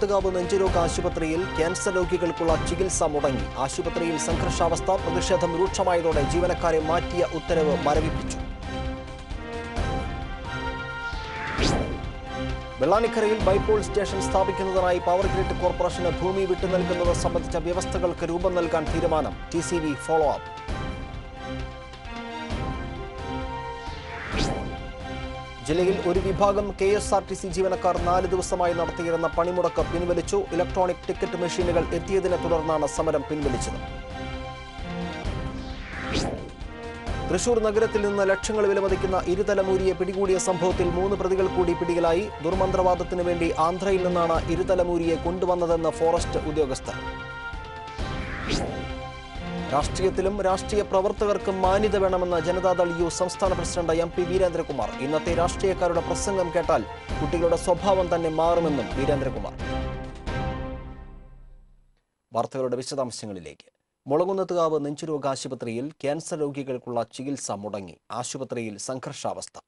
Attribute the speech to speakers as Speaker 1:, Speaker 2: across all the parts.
Speaker 1: മുക്കത്തുകാവ് നെഞ്ചുരോഗ ആശുപത്രിയിൽ ക്യാൻസർ രോഗികൾക്കുള്ള ചികിത്സ മുടങ്ങി ആശുപത്രിയിൽ സംഘർഷാവസ്ഥ പ്രതിഷേധം രൂക്ഷമായതോടെ ജീവനക്കാരെ മാറ്റിയ ഉത്തരവ് മരവിപ്പിച്ചു വെള്ളാനിക്കരയിൽ ബൈപോൾ സ്റ്റേഷൻ സ്ഥാപിക്കുന്നതിനായി പവർ ഗ്രിഡ് കോർപ്പറേഷന് ഭൂമി വിട്ടു നൽകുന്നത് സംബന്ധിച്ച വ്യവസ്ഥകൾക്ക് രൂപം നൽകാൻ തീരുമാനം ടി ഫോളോ അപ്പ് ജില്ലയിൽ ഒരു വിഭാഗം K S R T C ജീവനക്കാർ നാല് ദിവസമായി നടത്തിയിരുന്ന പണിമുടക്ക് പിൻവലിച്ചു ഇലക്ട്രോണിക് ടിക്കറ്റ് മെഷീനുകൾ എത്തിയതിനെ തുടർന്നാണ് സമരം പിൻവലിച്ചത് തൃശൂർ നഗരത്തിൽ നിന്ന് ലക്ഷങ്ങൾ വിലമതിക്കുന്ന ഇരുതലമൂരിയെ പിടികൂടിയ സംഭവത്തിൽ മൂന്ന് പ്രതികൾ കൂടി പിടികളായി ദുർമന്ത്രവാദത്തിനു വേണ്ടി ആന്ധ്രയിൽ നിന്നാണ് ഇരുതലമൂരിയെ കൊണ്ടുവന്നതെന്ന് ഫോറസ്റ്റ് ഉദ്യോഗസ്ഥർ രാഷ്ട്രീയത്തിലും രാഷ്ട്രീയ പ്രവർത്തകർക്കും മാന്യത വേണമെന്ന ജനതാദൾ യു സംസ്ഥാന പ്രസിഡന്റ് എം പി വീരേന്ദ്രകുമാർ ഇന്നത്തെ രാഷ്ട്രീയക്കാരുടെ പ്രസംഗം കേട്ടാൽ കുട്ടികളുടെ സ്വഭാവം തന്നെ മാറുമെന്നും വീരേന്ദ്രകുമാർ വാർത്തകളുടെ വിശദാംശങ്ങളിലേക്ക് മുളകുന്നത്തുകാവ് നെഞ്ചുരോഗ ആശുപത്രിയിൽ ക്യാൻസർ രോഗികൾക്കുള്ള ചികിത്സ മുടങ്ങി ആശുപത്രിയിൽ സംഘർഷാവസ്ഥ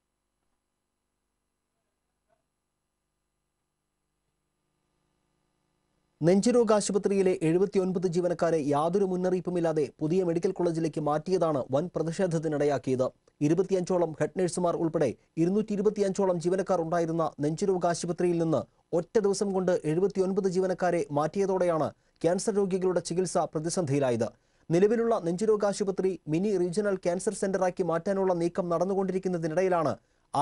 Speaker 1: നെഞ്ചുരോഗ ആശുപത്രിയിലെ എഴുപത്തിയൊൻപത് ജീവനക്കാരെ യാതൊരു മുന്നറിയിപ്പുമില്ലാതെ പുതിയ മെഡിക്കൽ കോളേജിലേക്ക് മാറ്റിയതാണ് വൻ പ്രതിഷേധത്തിനിടയാക്കിയത് ഇരുപത്തിയഞ്ചോളം ഹെഡ് നഴ്സുമാർ ഉൾപ്പെടെ ഇരുന്നൂറ്റി ഇരുപത്തിയഞ്ചോളം ജീവനക്കാർ ഉണ്ടായിരുന്ന നെഞ്ചുരോഗ ആശുപത്രിയിൽ നിന്ന് ഒറ്റ ദിവസം കൊണ്ട് എഴുപത്തിയൊൻപത് ജീവനക്കാരെ മാറ്റിയതോടെയാണ് ക്യാൻസർ രോഗികളുടെ ചികിത്സ പ്രതിസന്ധിയിലായത് നിലവിലുള്ള നെഞ്ചുരോഗാശുപത്രി ആശുപത്രി മിനി റീജിയണൽ ക്യാൻസർ സെന്ററാക്കി മാറ്റാനുള്ള നീക്കം നടന്നുകൊണ്ടിരിക്കുന്നതിനിടയിലാണ്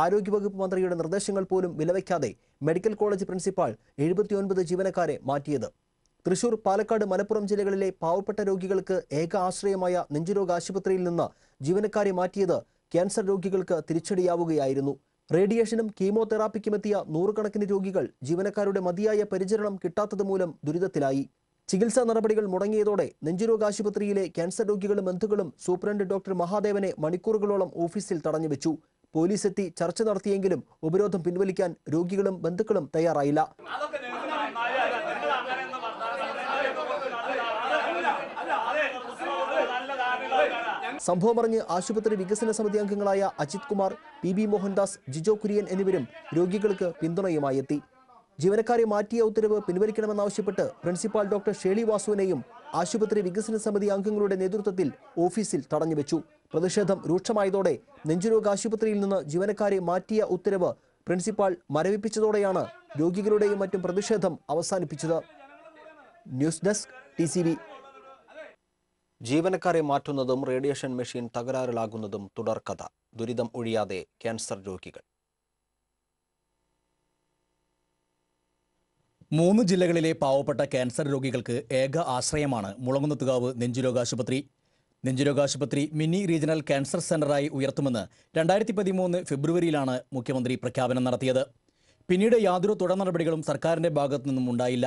Speaker 1: ആരോഗ്യവകുപ്പ് മന്ത്രിയുടെ നിർദ്ദേശങ്ങൾ പോലും വിലവയ്ക്കാതെ മെഡിക്കൽ കോളേജ് പ്രിൻസിപ്പാൾ എഴുപത്തിയൊൻപത് ജീവനക്കാരെ മാറ്റിയത് തൃശൂർ പാലക്കാട് മലപ്പുറം ജില്ലകളിലെ പാവപ്പെട്ട രോഗികൾക്ക് ഏക ആശ്രയമായ നെഞ്ചുരോഗ ആശുപത്രിയിൽ നിന്ന് ജീവനക്കാരെ മാറ്റിയത് ക്യാൻസർ രോഗികൾക്ക് തിരിച്ചടിയാവുകയായിരുന്നു റേഡിയേഷനും കീമോതെറാപ്പിക്കുമെത്തിയ നൂറുകണക്കിന് രോഗികൾ ജീവനക്കാരുടെ മതിയായ പരിചരണം കിട്ടാത്തത് മൂലം ദുരിതത്തിലായി ചികിത്സാ നടപടികൾ മുടങ്ങിയതോടെ നെഞ്ചുരോഗ ആശുപത്രിയിലെ ക്യാൻസർ രോഗികളും ബന്ധുക്കളും സൂപ്രണ്ട് ഡോക്ടർ മഹാദേവനെ മണിക്കൂറുകളോളം ഓഫീസിൽ തടഞ്ഞുവെച്ചു പോലീസെത്തി ചർച്ച നടത്തിയെങ്കിലും ഉപരോധം പിൻവലിക്കാൻ രോഗികളും ബന്ധുക്കളും തയ്യാറായില്ല സംഭവമറിഞ്ഞ് ആശുപത്രി വികസന സമിതി അംഗങ്ങളായ അജിത് കുമാർ പി ബി മോഹൻദാസ് ജിജോ കുര്യൻ എന്നിവരും രോഗികൾക്ക് പിന്തുണയുമായി എത്തി ജീവനക്കാരെ മാറ്റിയ ഉത്തരവ് പിൻവലിക്കണമെന്നാവശ്യപ്പെട്ട് പ്രിൻസിപ്പാൾ ഡോക്ടർ ഷേളി വാസുവിനെയും ആശുപത്രി വികസന സമിതി അംഗങ്ങളുടെ നേതൃത്വത്തിൽ ഓഫീസിൽ തടഞ്ഞുവെച്ചു പ്രതിഷേധം രൂക്ഷമായതോടെ നെഞ്ചുരോഗ ആശുപത്രിയിൽ നിന്ന് ജീവനക്കാരെ മാറ്റിയ ഉത്തരവ് പ്രിൻസിപ്പാൾ മരവിപ്പിച്ചതോടെയാണ് രോഗികളുടെയും മറ്റും പ്രതിഷേധം അവസാനിപ്പിച്ചത് ന്യൂസ് ഡെസ്ക് ടി ജീവനക്കാരെ മാറ്റുന്നതും റേഡിയേഷൻ മെഷീൻ തകരാറിലാകുന്നതും തുടർക്കഥ ദുരിതം ഒഴിയാതെ ക്യാൻസർ
Speaker 2: രോഗികൾ മൂന്ന് ജില്ലകളിലെ പാവപ്പെട്ട ക്യാൻസർ രോഗികൾക്ക് ഏക ആശ്രയമാണ് മുളങ്ങുന്നത്തുകാവ് നെഞ്ചുരോഗാശുപത്രി നെഞ്ചുരോഗാശുപത്രി മിനി റീജിയണൽ ക്യാൻസർ സെന്ററായി ഉയർത്തുമെന്ന് രണ്ടായിരത്തി പതിമൂന്ന് ഫെബ്രുവരിയിലാണ് മുഖ്യമന്ത്രി പ്രഖ്യാപനം നടത്തിയത് പിന്നീട് യാതൊരു തുടർ നടപടികളും സർക്കാരിന്റെ ഭാഗത്തു നിന്നും ഉണ്ടായില്ല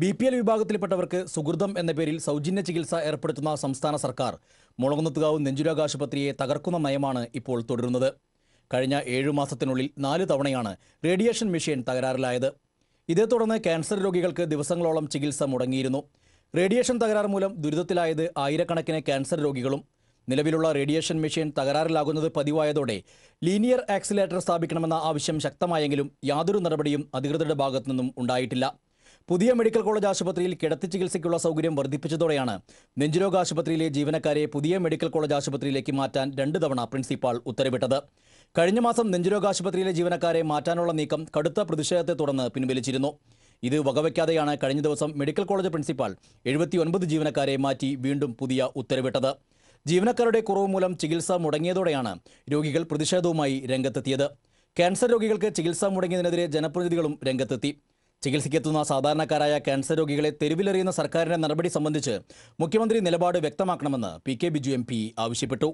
Speaker 2: ബി പി എൽ വിഭാഗത്തിൽപ്പെട്ടവർക്ക് സുഹൃതം എന്ന പേരിൽ സൗജന്യ ചികിത്സ ഏർപ്പെടുത്തുന്ന സംസ്ഥാന സർക്കാർ മുളകുന്നത്തുകാവ് നെഞ്ചുരോഗാശുപത്രിയെ തകർക്കുന്ന നയമാണ് ഇപ്പോൾ തുടരുന്നത് കഴിഞ്ഞ ഏഴു മാസത്തിനുള്ളിൽ നാല് തവണയാണ് റേഡിയേഷൻ മെഷീൻ തകരാറിലായത് ഇതേ തുടർന്ന് ക്യാൻസർ രോഗികൾക്ക് ദിവസങ്ങളോളം ചികിത്സ മുടങ്ങിയിരുന്നു റേഡിയേഷൻ തകരാർ മൂലം ദുരിതത്തിലായത് ആയിരക്കണക്കിന് ക്യാൻസർ രോഗികളും നിലവിലുള്ള റേഡിയേഷൻ മെഷീൻ തകരാറിലാകുന്നത് പതിവായതോടെ ലീനിയർ ആക്സിലേറ്റർ സ്ഥാപിക്കണമെന്ന ആവശ്യം ശക്തമായെങ്കിലും യാതൊരു നടപടിയും അധികൃതരുടെ ഭാഗത്തു നിന്നും ഉണ്ടായിട്ടില്ല പുതിയ മെഡിക്കൽ കോളേജ് ആശുപത്രിയിൽ കിടത്തി ചികിത്സയ്ക്കുള്ള സൗകര്യം വർദ്ധിപ്പിച്ചതോടെയാണ് നെഞ്ചുരോഗ ആശുപത്രിയിലെ ജീവനക്കാരെ പുതിയ മെഡിക്കൽ കോളേജ് ആശുപത്രിയിലേക്ക് മാറ്റാൻ രണ്ട് തവണ പ്രിൻസിപ്പാൾ ഉത്തരവിട്ടത് കഴിഞ്ഞ മാസം നെഞ്ചുരോഗ ആശുപത്രിയിലെ ജീവനക്കാരെ മാറ്റാനുള്ള നീക്കം കടുത്ത പ്രതിഷേധത്തെ തുടർന്ന് പിൻവലിച്ചിരുന്നു ഇത് വകവയ്ക്കാതെയാണ് കഴിഞ്ഞ ദിവസം മെഡിക്കൽ കോളേജ് പ്രിൻസിപ്പാൾ എഴുപത്തിയൊൻപത് ജീവനക്കാരെ മാറ്റി വീണ്ടും പുതിയ ഉത്തരവിട്ടത് ജീവനക്കാരുടെ കുറവ് മൂലം ചികിത്സ മുടങ്ങിയതോടെയാണ് രോഗികൾ പ്രതിഷേധവുമായി രംഗത്തെത്തിയത് ക്യാൻസർ രോഗികൾക്ക് ചികിത്സ മുടങ്ങിയതിനെതിരെ ജനപ്രതിനിധികളും രംഗത്തെത്തി ചികിത്സയ്ക്കെത്തുന്ന സാധാരണക്കാരായ ക്യാൻസർ രോഗികളെ തെരുവിലെറിയുന്ന സർക്കാരിന്റെ നടപടി സംബന്ധിച്ച് മുഖ്യമന്ത്രി നിലപാട് വ്യക്തമാക്കണമെന്ന് പി കെ ബിജു എം ആവശ്യപ്പെട്ടു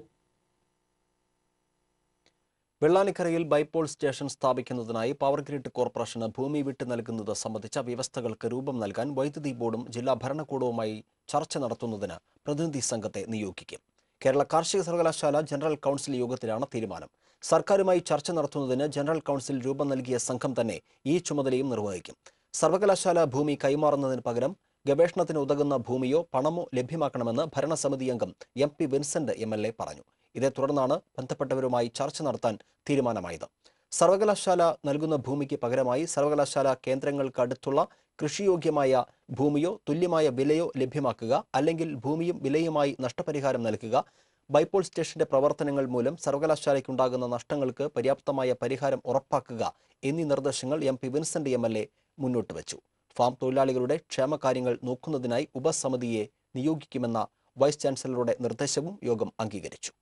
Speaker 1: വെള്ളാനിക്കരയിൽ ബൈപോൾ സ്റ്റേഷൻ സ്ഥാപിക്കുന്നതിനായി പവർ ഗ്രിഡ് കോർപ്പറേഷന് ഭൂമി വിട്ടു നൽകുന്നത് സംബന്ധിച്ച വ്യവസ്ഥകൾക്ക് രൂപം നൽകാൻ വൈദ്യുതി ബോർഡും ജില്ലാ ഭരണകൂടവുമായി ചർച്ച നടത്തുന്നതിന് പ്രതിനിധി സംഘത്തെ നിയോഗിക്കും കേരള കാർഷിക സർവകലാശാല ജനറൽ കൗൺസിൽ യോഗത്തിലാണ് തീരുമാനം സർക്കാരുമായി ചർച്ച നടത്തുന്നതിന് ജനറൽ കൗൺസിൽ രൂപം നൽകിയ സംഘം തന്നെ ഈ ചുമതലയും നിർവഹിക്കും സർവകലാശാല ഭൂമി കൈമാറുന്നതിന് പകരം ഗവേഷണത്തിന് ഉതകുന്ന ഭൂമിയോ പണമോ ലഭ്യമാക്കണമെന്ന് ഭരണസമിതി അംഗം എം പി വിൻസെന്റ് എം പറഞ്ഞു ഇതേ തുടർന്നാണ് ബന്ധപ്പെട്ടവരുമായി ചർച്ച നടത്താൻ തീരുമാനമായത് സർവകലാശാല നൽകുന്ന ഭൂമിക്ക് പകരമായി സർവകലാശാല കേന്ദ്രങ്ങൾക്ക് അടുത്തുള്ള കൃഷിയോഗ്യമായ ഭൂമിയോ തുല്യമായ വിലയോ ലഭ്യമാക്കുക അല്ലെങ്കിൽ ഭൂമിയും വിലയുമായി നഷ്ടപരിഹാരം നൽകുക ബൈപ്പോൾ സ്റ്റേഷന്റെ പ്രവർത്തനങ്ങൾ മൂലം സർവകലാശാലയ്ക്കുണ്ടാകുന്ന നഷ്ടങ്ങൾക്ക് പര്യാപ്തമായ പരിഹാരം ഉറപ്പാക്കുക എന്നീ നിർദ്ദേശങ്ങൾ M P Vincent M L A മുന്നോട്ട് വച്ചു ഫാം തൊഴിലാളികളുടെ ക്ഷേമകാര്യങ്ങൾ നോക്കുന്നതിനായി ഉപസമിതിയെ നിയോഗിക്കുമെന്ന വൈസ് ചാൻസലറുടെ നിർദ്ദേശവും യോഗം അംഗീകരിച്ചു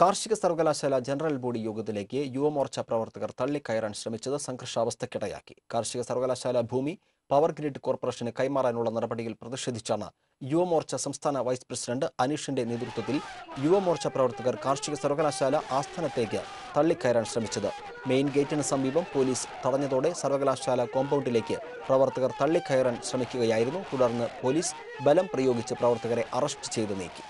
Speaker 1: കാർഷിക സർവകലാശാല ജനറൽ ബോഡി യോഗത്തിലേക്ക് യുവമോർച്ച പ്രവർത്തകർ തള്ളിക്കയറാൻ ശ്രമിച്ചത് സംഘർഷാവസ്ഥയ്ക്കിടയാക്കി കാർഷിക സർവകലാശാല ഭൂമി പവർ ഗ്രിഡ് കോർപ്പറേഷന് കൈമാറാനുള്ള നടപടിയിൽ പ്രതിഷേധിച്ചാണ് യുവമോർച്ച സംസ്ഥാന വൈസ് പ്രസിഡന്റ് അനീഷിന്റെ നേതൃത്വത്തിൽ യുവമോർച്ച പ്രവർത്തകർ കാർഷിക സർവകലാശാല ആസ്ഥാനത്തേക്ക് തള്ളിക്കയറാൻ ശ്രമിച്ചത് മെയിൻ ഗേറ്റിന് സമീപം പോലീസ് തടഞ്ഞതോടെ സർവകലാശാല കോമ്പൗണ്ടിലേക്ക് പ്രവർത്തകർ തള്ളിക്കയറാൻ ശ്രമിക്കുകയായിരുന്നു തുടർന്ന് പോലീസ് ബലം പ്രയോഗിച്ച് പ്രവർത്തകരെ അറസ്റ്റ് ചെയ്തു നീക്കി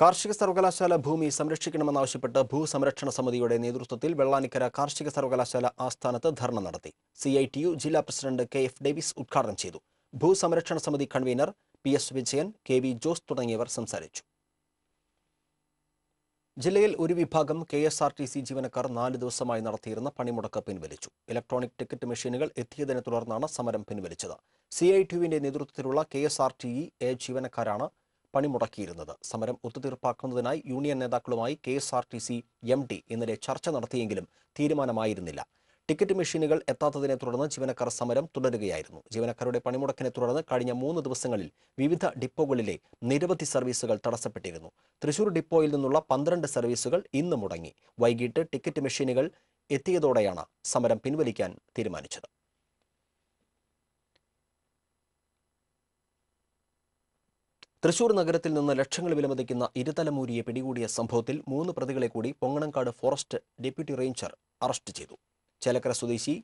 Speaker 1: കാർഷിക സർവകലാശാല ഭൂമി സംരക്ഷിക്കണമെന്നാവശ്യപ്പെട്ട് ഭൂസംരക്ഷണ സമിതിയുടെ നേതൃത്വത്തിൽ വെള്ളാനിക്കര കാർഷിക സർവകലാശാല ആസ്ഥാനത്ത് ധർണ നടത്തി സി ഐ ടി യു ജില്ലാ പ്രസിഡന്റ് കെ എഫ് ഡേവിസ് ഉദ്ഘാടനം ചെയ്തു ഭൂസംരക്ഷണ സമിതി കൺവീനർ P S Vijayan K V Jose തുടങ്ങിയവർ സംസാരിച്ചു ജില്ലയിൽ ഒരു വിഭാഗം K S R T C ജീവനക്കാർ നാല് ദിവസമായി നടത്തിയിരുന്ന പണിമുടക്ക് പിൻവലിച്ചു ഇലക്ട്രോണിക് ടിക്കറ്റ് മെഷീനുകൾ എത്തിയതിനെ തുടർന്നാണ് സമരം പിൻവലിച്ചത് സി ഐ ടി യുവിന്റെ നേതൃത്വത്തിലുള്ള K S R T E A ജീവനക്കാരാണ് പണിമുടക്കിയിരുന്നത് സമരം ഒത്തുതീർപ്പാക്കുന്നതിനായി യൂണിയൻ നേതാക്കളുമായി K S R T C M D ഇന്നലെ ചർച്ച നടത്തിയെങ്കിലും തീരുമാനമായിരുന്നില്ല ടിക്കറ്റ് മെഷീനുകൾ എത്താത്തതിനെ തുടർന്ന് ജീവനക്കാർ സമരം തുടരുകയായിരുന്നു ജീവനക്കാരുടെ പണിമുടക്കിനെ തുടർന്ന് കഴിഞ്ഞ മൂന്ന് ദിവസങ്ങളിൽ വിവിധ ഡിപ്പോകളിലെ നിരവധി സർവീസുകൾ തടസ്സപ്പെട്ടിരുന്നു തൃശൂർ ഡിപ്പോയിൽ നിന്നുള്ള പന്ത്രണ്ട് സർവീസുകൾ ഇന്ന് മുടങ്ങി വൈകിട്ട് ടിക്കറ്റ് മെഷീനുകൾ എത്തിയതോടെയാണ് സമരം പിൻവലിക്കാൻ തീരുമാനിച്ചത് തൃശൂർ നഗരത്തിൽ നിന്ന് ലക്ഷങ്ങൾ വിലമതിക്കുന്ന ഇരുതലമൂരിയെ പിടികൂടിയ സംഭവത്തിൽ മൂന്ന് പ്രതികളെ കൂടി Ponganamkadu forest deputy ranger arrest ചെയ്തു ചേലക്കര സ്വദേശി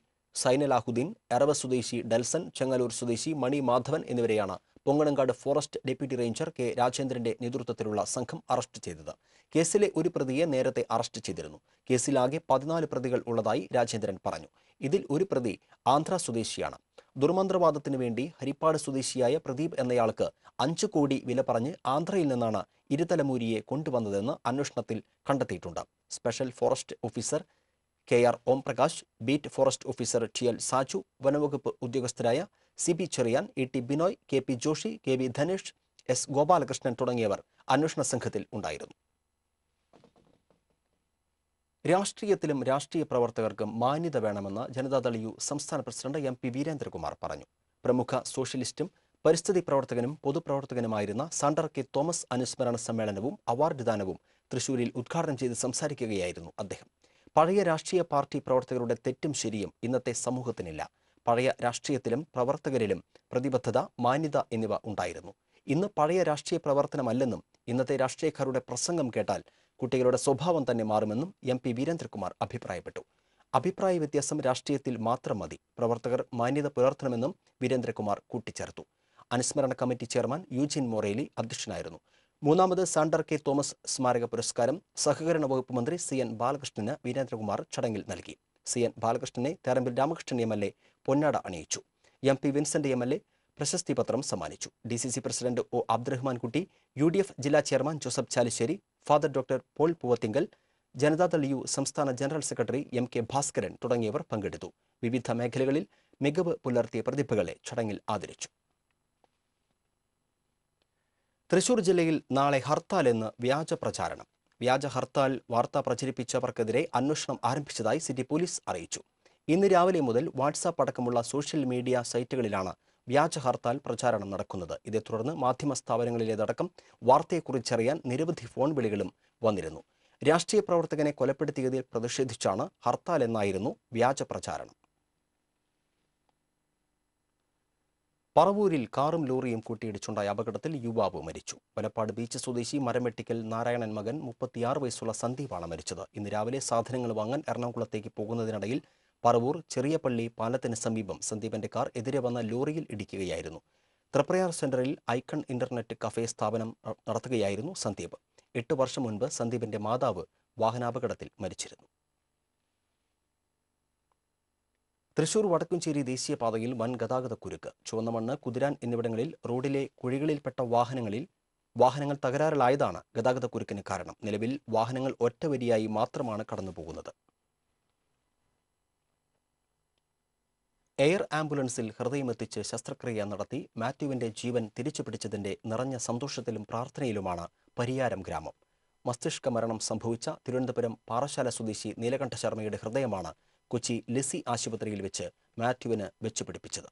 Speaker 1: സൈനൽ അഹുദ്ദീൻ എറവ സ്വദേശി ഡൽസൺ ചെങ്ങലൂർ സ്വദേശി മണി മാധവൻ എന്നിവരെയാണ് Ponganamkadu forest deputy ranger K രാജേന്ദ്രന്റെ നേതൃത്വത്തിലുള്ള സംഘം അറസ്റ്റ് ചെയ്തത് കേസിലെ ഒരു പ്രതിയെ നേരത്തെ അറസ്റ്റ് ചെയ്തിരുന്നു കേസിലാകെ പതിനാല് പ്രതികൾ ഉള്ളതായി രാജേന്ദ്രൻ പറഞ്ഞു ഇതിൽ ഒരു പ്രതി ആന്ധ്ര സ്വദേശിയാണ് ദുർമന്ത്രവാദത്തിനു വേണ്ടി ഹരിപ്പാട് സ്വദേശിയായ പ്രദീപ് എന്നയാൾക്ക് അഞ്ചു കോടി വില പറഞ്ഞ് ആന്ധ്രയിൽ നിന്നാണ് ഇരുതലമൂരിയെ കൊണ്ടുവന്നതെന്ന് അന്വേഷണത്തിൽ കണ്ടെത്തിയിട്ടുണ്ട് special forest officer K R Omprakash beat forest officer T L Saju വനവകുപ്പ് ഉദ്യോഗസ്ഥരായ C P Cherian E T Binoy K P Joshi K V Dhanesh S Gopalakrishnan തുടങ്ങിയവർ അന്വേഷണ സംഘത്തിൽ ഉണ്ടായിരുന്നു രാഷ്ട്രീയത്തിലും രാഷ്ട്രീയ പ്രവർത്തകർക്കും മാന്യത വേണമെന്ന് ജനതാദൾ യു സംസ്ഥാന പ്രസിഡന്റ് എം പി വീരേന്ദ്രകുമാർ പറഞ്ഞു പ്രമുഖ സോഷ്യലിസ്റ്റും പരിസ്ഥിതി പ്രവർത്തകനും പൊതുപ്രവർത്തകനുമായിരുന്ന സാണ്ടർ കെ തോമസ് അനുസ്മരണ സമ്മേളനവും അവാർഡ് ദാനവും തൃശൂരിൽ ഉദ്ഘാടനം ചെയ്ത് സംസാരിക്കുകയായിരുന്നു അദ്ദേഹം പഴയ രാഷ്ട്രീയ പാർട്ടി പ്രവർത്തകരുടെ തെറ്റും ശരിയും ഇന്നത്തെ സമൂഹത്തിനില്ല പഴയ രാഷ്ട്രീയത്തിലും പ്രവർത്തകരിലും പ്രതിബദ്ധത മാന്യത എന്നിവ ഉണ്ടായിരുന്നു ഇന്ന് പഴയ രാഷ്ട്രീയ പ്രവർത്തനമല്ലെന്നും ഇന്നത്തെ രാഷ്ട്രീയക്കാരുടെ പ്രസംഗം കേട്ടാൽ കുട്ടികളുടെ സ്വഭാവം തന്നെ മാറുമെന്നും എം പി വീരേന്ദ്രകുമാർ അഭിപ്രായപ്പെട്ടു അഭിപ്രായ വ്യത്യാസം രാഷ്ട്രീയത്തിൽ മാത്രം മതി പ്രവർത്തകർ മാന്യത പുലർത്തണമെന്നും വീരേന്ദ്രകുമാർ കൂട്ടിച്ചേർത്തു അനുസ്മരണ കമ്മിറ്റി ചെയർമാൻ യുജിൻ മൊറേലി അധ്യക്ഷനായിരുന്നു മൂന്നാമത് സാണ്ടർ കെ തോമസ് സ്മാരക പുരസ്കാരം സഹകരണ വകുപ്പ് മന്ത്രി സി എൻ ബാലകൃഷ്ണന് വീരേന്ദ്രകുമാർ ചടങ്ങിൽ നൽകി C N ബാലകൃഷ്ണനെ തേരമ്പിൽ Ramakrishnan M L A പൊന്നാട അണിയിച്ചു M P Vincent M L A പ്രശസ്തി പത്രം സമ്മാനിച്ചു D C C president O Abdurahman കുട്ടി യു ഡി എഫ് ജില്ലാ chairman Joseph Chalissery father doctor Paul Poovathinkal Janata Dal U സംസ്ഥാന general secretary M K Bhaskaran തുടങ്ങിയവർ പങ്കെടുത്തു വിവിധ മേഖലകളിൽ മികവ് പുലർത്തിയ പ്രതിഭകളെ ചടങ്ങിൽ ആദരിച്ചു തൃശൂർ ജില്ലയിൽ നാളെ ഹർത്താൽ എന്ന് വ്യാജ പ്രചാരണം വ്യാജ ഹർത്താൽ വാർത്ത പ്രചരിപ്പിച്ചവർക്കെതിരെ അന്വേഷണം ആരംഭിച്ചതായി സിറ്റി പോലീസ് അറിയിച്ചു ഇന്ന് രാവിലെ മുതൽ വാട്സാപ്പ് അടക്കമുള്ള സോഷ്യൽ മീഡിയ സൈറ്റുകളിലാണ് വ്യാജ ഹർത്താൽ പ്രചാരണം നടക്കുന്നത് ഇതേ തുടർന്ന് മാധ്യമ സ്ഥാപനങ്ങളിലേതടക്കം വാർത്തയെക്കുറിച്ചറിയാൻ നിരവധി ഫോൺ വിളികളും വന്നിരുന്നു രാഷ്ട്രീയ പ്രവർത്തകനെ കൊലപ്പെടുത്തിയതിൽ പ്രതിഷേധിച്ചാണ് ഹർത്താൽ എന്നായിരുന്നു വ്യാജ പ്രചാരണം പറവൂരിൽ കാറും ലോറിയും കൂട്ടിയിടിച്ചുണ്ടായ അപകടത്തിൽ യുവാവ് മരിച്ചു വലപ്പാട് ബീച്ച് സ്വദേശി മരമെട്ടിക്കൽ നാരായണൻ മകൻ മുപ്പത്തിയാറ് വയസ്സുള്ള സന്ദീപാണ് മരിച്ചത് ഇന്ന് രാവിലെ സാധനങ്ങൾ വാങ്ങാൻ എറണാകുളത്തേക്ക് പോകുന്നതിനിടയിൽ പറവൂർ ചെറിയപള്ളി പാലത്തിന് സമീപം സന്ദീപന്റെ കാർ എതിരെ വന്ന ലോറിയിൽ ഇടിക്കുകയായിരുന്നു ത്രപ്രയാർ സെന്ററിൽ ഐക്കൺ ഇന്റർനെറ്റ് കഫേ സ്ഥാപനം നടത്തുകയായിരുന്നു സന്ദീപ് എട്ട് വർഷം മുൻപ് സന്ദീപിന്റെ മാതാവ് വാഹനാപകടത്തിൽ മരിച്ചിരുന്നു തൃശൂർ വടക്കുംചേരി ദേശീയപാതയിൽ വൻ കുരുക്ക് ചുവന്നമണ്ണ് കുതിരാൻ എന്നിവിടങ്ങളിൽ റോഡിലെ കുഴികളിൽപ്പെട്ട വാഹനങ്ങളിൽ വാഹനങ്ങൾ തകരാറിലായതാണ് കുരുക്കിന് കാരണം നിലവിൽ വാഹനങ്ങൾ ഒറ്റവരിയായി മാത്രമാണ് കടന്നുപോകുന്നത് എയർ ആംബുലൻസിൽ ഹൃദയമെത്തിച്ച് ശസ്ത്രക്രിയ നടത്തി മാത്യുവിന്റെ ജീവൻ തിരിച്ചുപിടിച്ചതിന്റെ നിറഞ്ഞ സന്തോഷത്തിലും പ്രാർത്ഥനയിലുമാണ് പരിയാരം ഗ്രാമം മസ്തിഷ്ക മരണം സംഭവിച്ച തിരുവനന്തപുരം പാറശാല സ്വദേശി നീലകണ്ഠ ശർമ്മയുടെ ഹൃദയമാണ് കൊച്ചി ലിസി ആശുപത്രിയിൽ വെച്ച് മാത്യുവിന് വെച്ചുപിടിപ്പിച്ചത്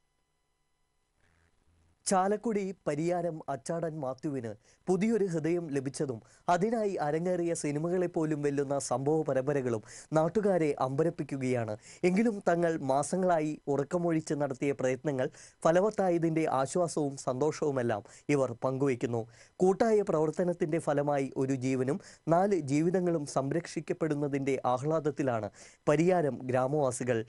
Speaker 3: ചാലക്കുടി പരിയാരം അച്ചാടൻ മാത്യുവിന് പുതിയൊരു ഹൃദയം ലഭിച്ചതും അതിനായി അരങ്ങേറിയ സിനിമകളെപ്പോലും വെല്ലുന്ന സംഭവ പരമ്പരകളും നാട്ടുകാരെ അമ്പരപ്പിക്കുകയാണ് എങ്കിലും തങ്ങൾ മാസങ്ങളായി ഉറക്കമൊഴിച്ച് നടത്തിയ പ്രയത്നങ്ങൾ ഫലവത്തായതിൻ്റെ ആശ്വാസവും സന്തോഷവുമെല്ലാം ഇവർ പങ്കുവയ്ക്കുന്നു കൂട്ടായ പ്രവർത്തനത്തിൻ്റെ ഫലമായി ഒരു ജീവനും നാല് ജീവിതങ്ങളും സംരക്ഷിക്കപ്പെടുന്നതിൻ്റെ ആഹ്ലാദത്തിലാണ് പരിയാരം ഗ്രാമവാസികൾ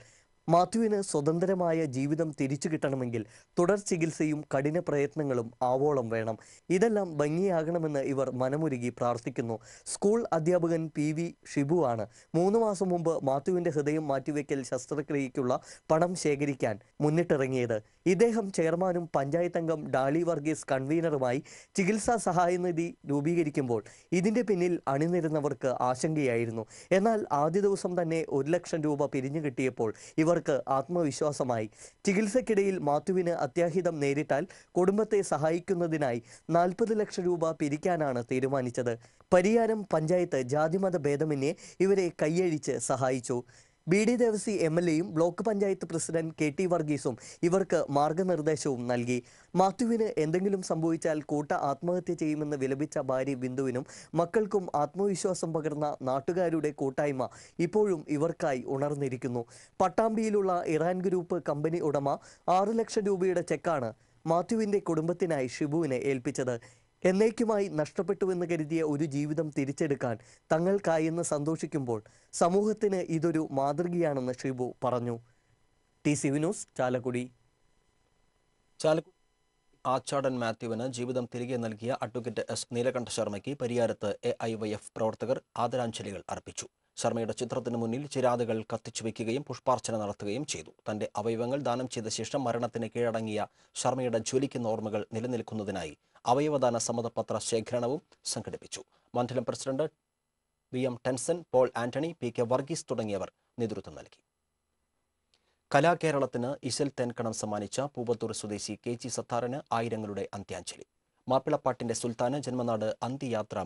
Speaker 3: മാത്യുവിന് സ്വതന്ത്രമായ ജീവിതം തിരിച്ചു കിട്ടണമെങ്കിൽ തുടർ ചികിത്സയും കഠിന പ്രയത്നങ്ങളും ആവോളം വേണം ഇതെല്ലാം ഭംഗിയാകണമെന്ന് ഇവർ മനമുരുകി പ്രാർത്ഥിക്കുന്നു സ്കൂൾ അധ്യാപകൻ പി വി ഷിബുവാണ് മൂന്ന് മാസം മുമ്പ് മാത്യുവിന്റെ ഹൃദയം മാറ്റിവെക്കൽ ശസ്ത്രക്രിയയ്ക്കുള്ള പണം ശേഖരിക്കാൻ മുന്നിട്ടിറങ്ങിയത് ഇദ്ദേഹം ചെയർമാനും പഞ്ചായത്ത് അംഗം ഡാലി വർഗീസ് കൺവീനറുമായി ചികിത്സാ സഹായനിധി രൂപീകരിക്കുമ്പോൾ ഇതിന്റെ പിന്നിൽ അണിനിരുന്നവർക്ക് ആശങ്കയായിരുന്നു എന്നാൽ ആദ്യ ദിവസം തന്നെ ഒരു ലക്ഷം രൂപ പിരിഞ്ഞു കിട്ടിയപ്പോൾ ഇവർ ഇവർക്ക് ആത്മവിശ്വാസമായി ചികിത്സക്കിടയിൽ മാത്യുവിന് അത്യാഹിതം നേരിട്ടാൽ കുടുംബത്തെ സഹായിക്കുന്നതിനായി നാൽപ്പത് ലക്ഷം രൂപ പിരിക്കാനാണ് തീരുമാനിച്ചത് പരിയാരം പഞ്ചായത്ത് ജാതിമത ഭേദമന്യേ ഇവരെ കൈയഴിച്ച് സഹായിച്ചു B D Devasi M L എയും block panchayat president K T വർഗീസും ഇവർക്ക് മാർഗനിർദ്ദേശവും നൽകി മാത്യുവിന് എന്തെങ്കിലും സംഭവിച്ചാൽ കൂട്ട ആത്മഹത്യ ചെയ്യുമെന്ന് വിലപിച്ച ഭാര്യ ബിന്ദുവിനും മക്കൾക്കും ആത്മവിശ്വാസം പകർന്ന നാട്ടുകാരുടെ കൂട്ടായ്മ ഇപ്പോഴും ഇവർക്കായി ഉണർന്നിരിക്കുന്നു പട്ടാമ്പിയിലുള്ള ഇറാൻ ഗ്രൂപ്പ് കമ്പനി ഉടമ ആറ് ലക്ഷം രൂപയുടെ ചെക്കാണ് മാത്യുവിന്റെ കുടുംബത്തിനായി ഷിബുവിനെ ഏൽപ്പിച്ചത് എന്നേക്കുമായി നഷ്ടപ്പെട്ടുവെന്ന് കരുതിയ ഒരു ജീവിതം തിരിച്ചെടുക്കാൻ തങ്ങൾക്കായെന്ന് സന്തോഷിക്കുമ്പോൾ സമൂഹത്തിന് ഇതൊരു മാതൃകയാണെന്ന് ഷിബു പറഞ്ഞു
Speaker 1: ടി സി വിനോസ് ചാലക്കുടി ചാലക്കുടി ആച്ചാടൻ മാത്യുവിന് ജീവിതം തിരികെ നൽകിയ അഡ്വക്കേറ്റ് എസ് നീലകണ്ഠ ശർമ്മയ്ക്ക് പരിയാരത്ത് എ ഐ വൈ എഫ് പ്രവർത്തകർ ആദരാഞ്ജലികൾ അർപ്പിച്ചു ശർമ്മയുടെ ചിത്രത്തിന് മുന്നിൽ ചിരാതുകൾ കത്തിച്ചു വയ്ക്കുകയും പുഷ്പാർച്ചന നടത്തുകയും ചെയ്തു തന്റെ അവയവങ്ങൾ ദാനം ചെയ്ത ശേഷം മരണത്തിന് കീഴടങ്ങിയ ശർമ്മയുടെ ജ്വലിക്കുന്ന ഓർമ്മകൾ നിലനിൽക്കുന്നതിനായി അവയവദാന സമ്മതപത്ര ശേഖരണവും സംഘടിപ്പിച്ചു മണ്ഡലം president V M Tenson Paul Antony P K Varghese തുടങ്ങിയവർ നേതൃത്വം നൽകി കലാകേരളത്തിന് ഇശൽ തെൻകണം സമ്മാനിച്ച പൂവത്തൂർ സ്വദേശി കെ ജി സത്താറിന് ആയിരങ്ങളുടെ അന്ത്യാഞ്ജലി മാപ്പിളപ്പാട്ടിന്റെ സുൽത്താന് ജന്മനാട്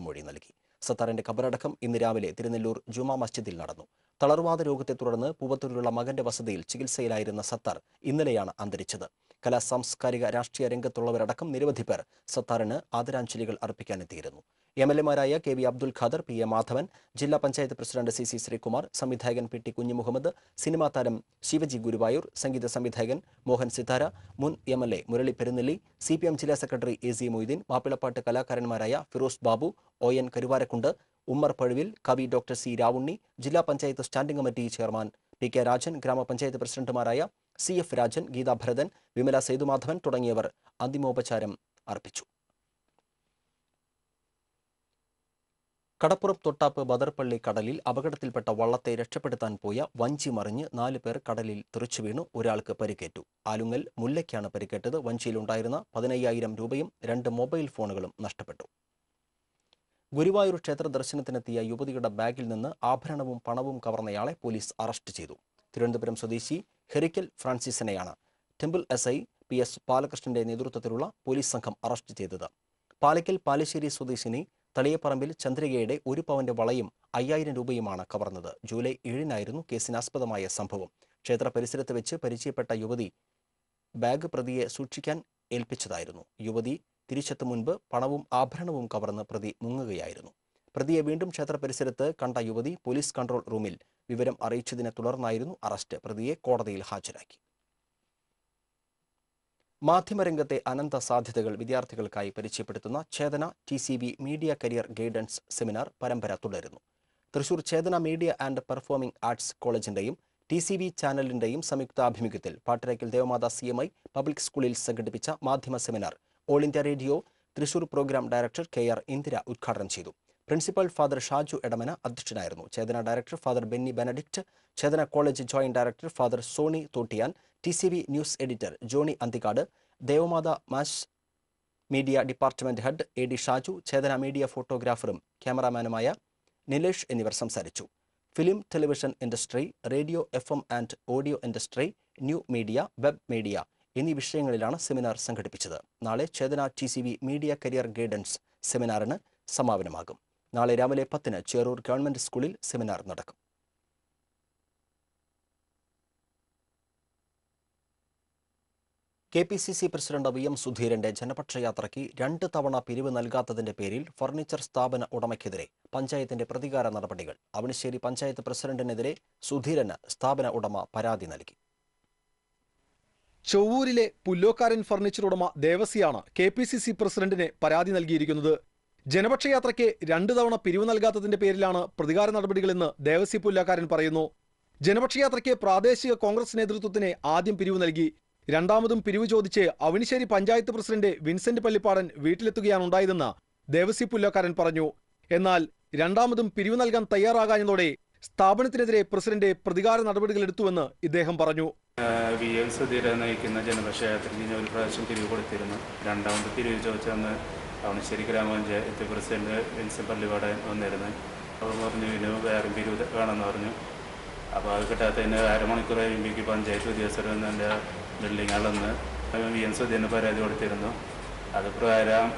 Speaker 1: മൊഴി നൽകി സത്താറിന്റെ ഖബറടക്കം ഇന്ന് രാവിലെ തിരുനെല്ലൂർ ജുമാ മസ്ജിദിൽ നടന്നു തളർവാദ രോഗത്തെ തുടർന്ന് പൂവത്തൂരിലുള്ള മകന്റെ വസതിയിൽ ചികിത്സയിലായിരുന്ന സത്താർ ഇന്നലെയാണ് അന്തരിച്ചത് കലാ സാംസ്കാരിക രാഷ്ട്രീയ രംഗത്തുള്ളവരടക്കം നിരവധി പേർ സത്താറിന് ആദരാഞ്ജലികൾ അർപ്പിക്കാനെത്തിയിരുന്നു എം എൽ എമാരായ K V Abdul Khader P A Madhavan ജില്ലാ panchayat president C C Sreekumar സംവിധായകൻ പി ടി കുഞ്ഞുമുഹമ്മദ് സിനിമാ താരം ശിവജി ഗുരുവായൂർ സംഗീത സംവിധായകൻ മോഹൻ സിതാര മുൻ M L A Murali Perunnelli C P M ജില്ലാ സെക്രട്ടറി എ സി മൊയ്തീൻ മാപ്പിളപ്പാട്ട് കലാകാരന്മാരായ ഫിറോസ് ബാബു ഒ എൻ കരുവാരക്കുണ്ട് ഉമ്മർ പഴുവിൽ കവി ഡോക്ടർ സി രാവുണ്ണി ജില്ലാ panchayat standing committee chairman P K Rajan ഗ്രാമപഞ്ചായത്ത് പ്രസിഡന്റുമാരായ സി എഫ് രാജൻ ഗീതാ ഭരതൻ വിമല സേതുമാധവൻ തുടങ്ങിയവർ അന്തിമോപചാരം അർപ്പിച്ചു കടപ്പുറം തൊട്ടാപ്പ് ബദർപ്പള്ളി കടലിൽ അപകടത്തിൽപ്പെട്ട വള്ളത്തെ രക്ഷപ്പെടുത്താൻ പോയ വഞ്ചി മറിഞ്ഞ് നാല് പേർ കടലിൽ തെറിച്ചു വീണു ഒരാൾക്ക് പരിക്കേറ്റു ആലുങ്ങൽ മുല്ലയ്ക്കാണ് പരിക്കേറ്റത് വഞ്ചിയിലുണ്ടായിരുന്ന പതിനയ്യായിരം രൂപയും രണ്ട് മൊബൈൽ ഫോണുകളും നഷ്ടപ്പെട്ടു ഗുരുവായൂർ ക്ഷേത്ര ദർശനത്തിനെത്തിയ യുവതിയുടെ ബാഗിൽ നിന്ന് ആഭരണവും പണവും കവർന്നയാളെ പോലീസ് അറസ്റ്റ് ചെയ്തു തിരുവനന്തപുരം സ്വദേശി ഹെറിക്കൽ ഫ്രാൻസിസിനെയാണ് temple S I P S ബാലകൃഷ്ണന്റെ നേതൃത്വത്തിലുള്ള പോലീസ് സംഘം അറസ്റ്റ് ചെയ്തത് പാലയ്ക്കൽ പാലശ്ശേരി സ്വദേശിനി തളിയപ്പറമ്പിൽ ചന്ദ്രികയുടെ ഒരു പവന്റെ വളയും അയ്യായിരം രൂപയുമാണ് കവർന്നത് ജൂലൈ ഏഴിനായിരുന്നു കേസിനാസ്പദമായ സംഭവം ക്ഷേത്ര പരിസരത്ത് വെച്ച് പരിചയപ്പെട്ട യുവതി ബാഗ് പ്രതിയെ സൂക്ഷിക്കാൻ ഏൽപ്പിച്ചതായിരുന്നു യുവതി തിരിച്ചെത്തും മുൻപ് പണവും ആഭരണവും കവർന്ന് പ്രതി മുങ്ങുകയായിരുന്നു പ്രതിയെ വീണ്ടും ക്ഷേത്ര പരിസരത്ത് കണ്ട യുവതി പോലീസ് കൺട്രോൾ റൂമിൽ വിവരം അറിയിച്ചതിനെ തുടർന്നായിരുന്നു അറസ്റ്റ് പ്രതിയെ കോടതിയിൽ ഹാജരാക്കി മാധ്യമരംഗത്തെ അനന്ത സാധ്യതകൾ വിദ്യാർത്ഥികൾക്കായി പരിചയപ്പെടുത്തുന്ന Chetana T C B media career guidance seminar പരമ്പര തുടരുന്നു Thrissur Chetana media and performing arts കോളേജിന്റെയും ടി സി ബി ചാനലിന്റെയും സംയുക്താഭിമുഖ്യത്തിൽ Pattarakkal Devamatha C M I public സ്കൂളിൽ സംഘടിപ്പിച്ച മാധ്യമ seminar all India radio Thrissur program director K R Indira ഉദ്ഘാടനം ചെയ്തു പ്രിൻസിപ്പൽ ഫാദർ ഷാജു എടമന അധ്യക്ഷനായിരുന്നു Chetana director father Benny Benedict Chetana college joint director father Sony Thottiyan T C V news editor Johnny Anthikad Devamatha mass media department head A D Shaju Chetana media ഫോട്ടോഗ്രാഫറും ക്യാമറാമാനുമായ നിലേഷ് എന്നിവർ സംസാരിച്ചു film television industry radio F and audio industry new media web media എന്നീ വിഷയങ്ങളിലാണ് seminar സംഘടിപ്പിച്ചത് നാളെ Chetana T media career guidance സെമിനാറിന് സമാപനമാകും നാളെ രാവിലെ പത്തിന് ചേറൂർ ഗവൺമെന്റ് സ്കൂളിൽ സെമിനാർ നടക്കും K P C C president V M സുധീരന്റെ ജനപക്ഷയാത്രയ്ക്ക് രണ്ട് തവണ പിരിവ് നൽകാത്തതിന്റെ പേരിൽ ഫർണിച്ചർ സ്ഥാപന ഉടമയ്ക്കെതിരെ പഞ്ചായത്തിന്റെ പ്രതികാര നടപടികൾ അവണിശ്ശേരി പഞ്ചായത്ത് പ്രസിഡന്റിനെതിരെ സുധീരന് സ്ഥാപന ഉടമ പരാതി നൽകി ചൊവ്വൂരിലെ പുല്ലോക്കാരൻ ഫർണിച്ചർ ഉടമ ദേവസിയാണ് കെ പി സി സി
Speaker 4: പ്രസിഡന്റിന് പരാതി നൽകിയിരിക്കുന്നത് ജനപക്ഷയാത്രയ്ക്ക് രണ്ടു തവണ പിരിവ് നൽകാത്തതിന്റെ പേരിലാണ് പ്രതികാര നടപടികളെന്ന് ദേവസി പുല്ലാക്കാരൻ പറയുന്നു ജനപക്ഷയാത്രയ്ക്ക് പ്രാദേശിക കോൺഗ്രസ് നേതൃത്വത്തിന് ആദ്യം പിരിവ് നൽകി രണ്ടാമതും പിരിവ് ചോദിച്ച് അവനിശ്ശേരി പഞ്ചായത്ത് പ്രസിഡന്റ് വിൻസെന്റ് പള്ളിപ്പാടൻ വീട്ടിലെത്തുകയാണുണ്ടായതെന്ന് ദേവസി പുല്ലാക്കാരൻ പറഞ്ഞു എന്നാൽ രണ്ടാമതും പിരിവ് നൽകാൻ തയ്യാറാകാഞ്ഞതോടെ സ്ഥാപനത്തിനെതിരെ പ്രസിഡന്റ് പ്രതികാര നടപടികൾ എടുത്തുവെന്ന് ഇദ്ദേഹം പറഞ്ഞു
Speaker 2: വി എൽ സുധീര നയിക്കുന്ന ജനപക്ഷയാത്രയ്ക്ക് ഞാൻ ഒരു പ്രാവശ്യം തിരിവ് കൊടുത്തിരുന്നു രണ്ടാമത് തിരിവ് ചോദിച്ചന്ന് അവണശ്ശേരി ഗ്രാമപഞ്ചായത്ത് പ്രസിഡന്റ് വിൻസൻ പള്ളിപാടൻ വന്നിരുന്നു അവർ പറഞ്ഞു ഇതിന് വേറെ പിരിവ് വേണമെന്ന് പറഞ്ഞു അപ്പോൾ അത് കിട്ടാത്ത അരമണിക്കൂർ കഴിയുമ്പോഴേക്ക് പഞ്ചായത്ത് ഉദ്യോഗസ്ഥർ വന്ന് എൻ്റെ ബിൽഡിങ്ങുകളെന്ന് വി എൻ സുധീരന് പരാതി കൊടുത്തിരുന്നു അത് പ്രകാരം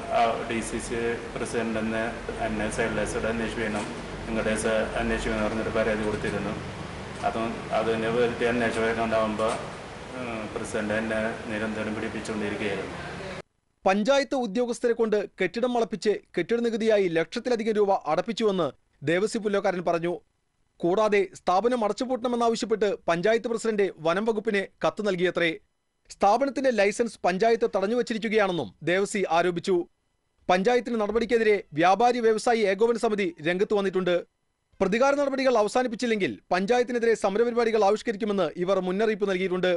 Speaker 2: ഡി സി സി പ്രസിഡന്റ് എന്നെ എന്നെ സൈഡിലേസോട് അന്വേഷിക്കണം വെങ്കടേഷ് അന്വേഷിക്കുമെന്ന് പറഞ്ഞൊരു പരാതി കൊടുത്തിരുന്നു അതും അതിനെ പറ്റി അന്വേഷണം ഉണ്ടാകുമ്പോൾ പ്രസിഡന്റ് എന്നെ നിരന്തരം പിടിപ്പിച്ചുകൊണ്ടിരിക്കുകയായിരുന്നു
Speaker 4: പഞ്ചായത്ത് ഉദ്യോഗസ്ഥരെ കൊണ്ട് കെട്ടിടം വളപ്പിച്ച് കെട്ടിട നികുതിയായി ലക്ഷത്തിലധികം രൂപ അടപ്പിച്ചുവെന്ന് ദേവസ്വം പുല്ലോക്കാരൻ പറഞ്ഞു കൂടാതെ സ്ഥാപനം അടച്ചുപൂട്ടണമെന്നാവശ്യപ്പെട്ട് പഞ്ചായത്ത് പ്രസിഡന്റ് വനം വകുപ്പിന് കത്ത് നൽകിയത്രേ സ്ഥാപനത്തിന്റെ ലൈസൻസ് പഞ്ചായത്ത് തടഞ്ഞുവച്ചിരിക്കുകയാണെന്നും ദേവസി ആരോപിച്ചു പഞ്ചായത്തിന് നടപടിക്കെതിരെ വ്യാപാരി വ്യവസായി ഏകോപന സമിതി രംഗത്ത് വന്നിട്ടുണ്ട് പ്രതികാര നടപടികൾ അവസാനിപ്പിച്ചില്ലെങ്കിൽ പഞ്ചായത്തിനെതിരെ സമരപരിപാടികൾ ആവിഷ്കരിക്കുമെന്ന് ഇവർ മുന്നറിയിപ്പ് നൽകിയിട്ടുണ്ട്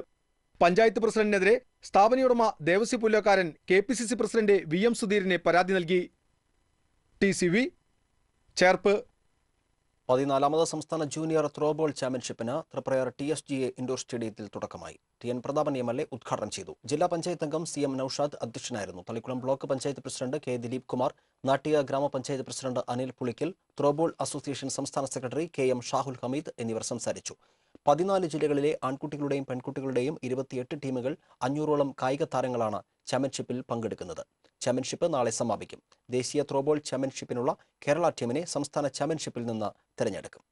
Speaker 4: പഞ്ചായത്ത് പ്രസിഡന്റിനെതിരെ സ്ഥാപനയുടമ ദേവസ്വ Pullokkaran K P C C president V M
Speaker 1: സുധീരനെ പരാതി നൽകി ടി സി വി ചേർപ്പ് പതിനാലാമത് സംസ്ഥാന ജൂനിയർ ത്രോബോൾ ചാമ്പ്യൻഷിപ്പിന് Triprayar T S G A indoor സ്റ്റേഡിയത്തിൽ തുടക്കമായി T N Prathapan M L A ഉദ്ഘാടനം ചെയ്തു ജില്ലാ പഞ്ചായത്ത് അംഗം സി എം നൌഷാദ് അധ്യക്ഷനായിരുന്നു Thalikulam block panchayat president K Dileep Kumar Nattika ഗ്രാമപഞ്ചായത്ത് president Anil Pulikkal throwball association സംസ്ഥാന secretary K M Shahul Hameed എന്നിവർ സംസാരിച്ചു പതിനാല് ജില്ലകളിലെ ആൺകുട്ടികളുടെയും പെൺകുട്ടികളുടെയും ഇരുപത്തിയെട്ട് ടീമുകൾ അഞ്ഞൂറോളം കായിക താരങ്ങളാണ് ചാമ്പ്യൻഷിപ്പിൽ പങ്കെടുക്കുന്നത് ചാമ്പ്യൻഷിപ്പ് നാളെ സമാപിക്കും ദേശീയ ത്രോബോൾ ചാമ്പ്യൻഷിപ്പിനുള്ള കേരള ടീമിനെ സംസ്ഥാന ചാമ്പ്യൻഷിപ്പിൽ നിന്ന് തിരഞ്ഞെടുക്കും